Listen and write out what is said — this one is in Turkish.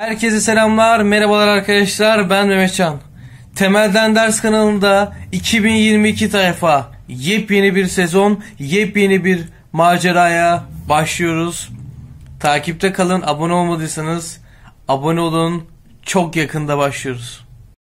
Herkese selamlar, merhabalar arkadaşlar. Ben Mehmetcan. Temelden Ders kanalında 2022 tayfa yepyeni bir sezon, yepyeni bir maceraya başlıyoruz. Takipte kalın, abone olmadıysanız abone olun. Çok yakında başlıyoruz.